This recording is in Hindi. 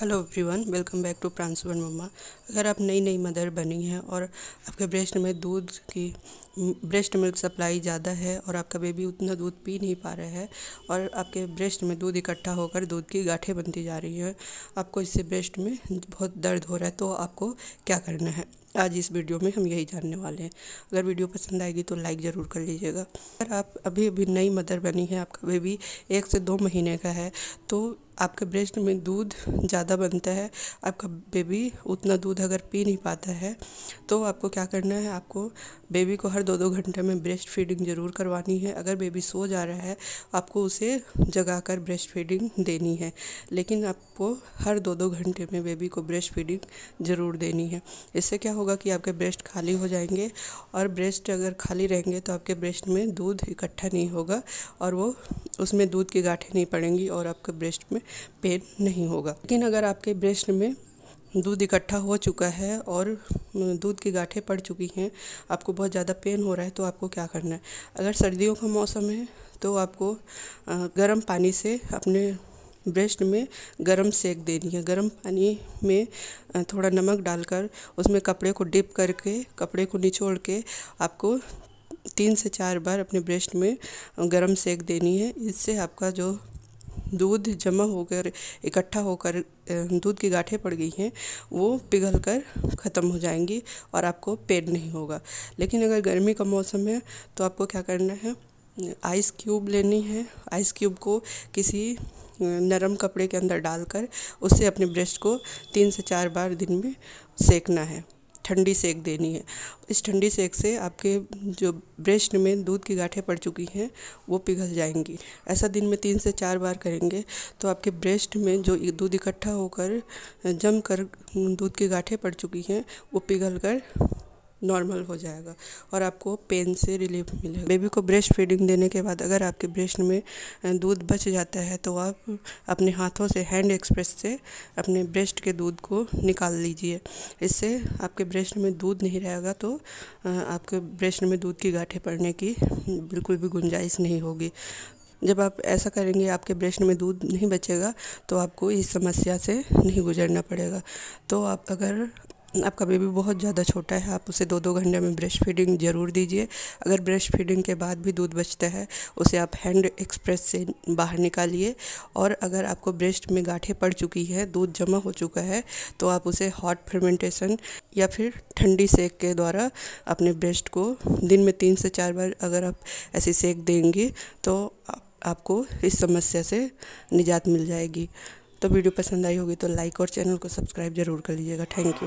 hello everyone welcome back to प्रांसुवन मम्मा अगर आप नई नई मदर बनी हैं और आपके ब्रेस्ट में दूध की ब्रेस्ट मिल्क सप्लाई ज़्यादा है और आपका बेबी उतना दूध पी नहीं पा रहा है और आपके ब्रेस्ट में दूध इकट्ठा होकर दूध की गाठें बनती जा रही हैं आपको इससे ब्रेस्ट में बहुत दर्द हो रहा है तो आपको क्या करना है आज इस वीडियो में हम यही जानने वाले हैं अगर वीडियो पसंद आएगी तो लाइक ज़रूर कर लीजिएगा अगर आप अभी अभी नई मदर बनी है आपका बेबी एक से दो महीने का है तो आपके ब्रेस्ट में दूध ज़्यादा बनता है आपका बेबी उतना दूध अगर पी नहीं पाता है तो आपको क्या करना है आपको बेबी को हर दो दो घंटे में ब्रेस्ट फीडिंग ज़रूर करवानी है अगर बेबी सो जा रहा है आपको उसे जगा कर ब्रेस्ट फीडिंग देनी है लेकिन आपको हर दो दो घंटे में बेबी को ब्रेस्ट फीडिंग ज़रूर देनी है इससे क्या होगा कि आपके ब्रेस्ट खाली हो जाएंगे और ब्रेस्ट अगर खाली रहेंगे तो आपके ब्रेस्ट में दूध इकट्ठा नहीं होगा और वो उसमें दूध की गाठें नहीं पड़ेंगी और आपके ब्रेस्ट में पेन नहीं होगा लेकिन अगर आपके ब्रेस्ट में दूध इकट्ठा हो चुका है और दूध की गांठें पड़ चुकी हैं आपको बहुत ज़्यादा पेन हो रहा है तो आपको क्या करना है अगर सर्दियों का मौसम है तो आपको गर्म पानी से अपने ब्रेस्ट में गरम सेक देनी है गरम पानी में थोड़ा नमक डालकर उसमें कपड़े को डिप करके कपड़े को निचोड़ के आपको तीन से चार बार अपने ब्रेस्ट में गरम सेक देनी है इससे आपका जो दूध जमा होकर इकट्ठा होकर दूध की गाँठें पड़ गई हैं वो पिघल कर ख़त्म हो जाएंगी और आपको पेट नहीं होगा लेकिन अगर गर्मी का मौसम है तो आपको क्या करना है आइस क्यूब लेनी है आइस क्यूब को किसी नरम कपड़े के अंदर डालकर उससे अपने ब्रेस्ट को तीन से चार बार दिन में सेकना है ठंडी सेक देनी है इस ठंडी सेक से आपके जो ब्रेस्ट में दूध की गाठें पड़ चुकी हैं वो पिघल जाएंगी ऐसा दिन में तीन से चार बार करेंगे तो आपके ब्रेस्ट में जो दूध इकट्ठा होकर जम कर दूध की गाठें पड़ चुकी हैं वो पिघल कर नॉर्मल हो जाएगा और आपको पेन से रिलीफ मिलेगा बेबी को ब्रेस्ट फीडिंग देने के बाद अगर आपके ब्रेस्ट में दूध बच जाता है तो आप अपने हाथों से हैंड एक्सप्रेस से अपने ब्रेस्ट के दूध को निकाल लीजिए इससे आपके ब्रेस्ट में दूध नहीं रहेगा तो आपके ब्रेस्ट में दूध की गाँठें पड़ने की बिल्कुल भी गुंजाइश नहीं होगी जब आप ऐसा करेंगे आपके ब्रेस्ट में दूध नहीं बचेगा तो आपको इस समस्या से नहीं गुजरना पड़ेगा तो आप अगर आपका बेबी बहुत ज़्यादा छोटा है आप उसे दो दो घंटे में ब्रेस्ट फीडिंग ज़रूर दीजिए अगर ब्रेस्ट फीडिंग के बाद भी दूध बचता है उसे आप हैंड एक्सप्रेस से बाहर निकालिए और अगर आपको ब्रेस्ट में गाठे पड़ चुकी है दूध जमा हो चुका है तो आप उसे हॉट फर्मेंटेशन या फिर ठंडी सेक के द्वारा अपने ब्रेस्ट को दिन में तीन से चार बार अगर आप ऐसी सेक देंगी तो आपको इस समस्या से निजात मिल जाएगी तो वीडियो पसंद आई होगी तो लाइक और चैनल को सब्सक्राइब जरूर कर लीजिएगा थैंक यू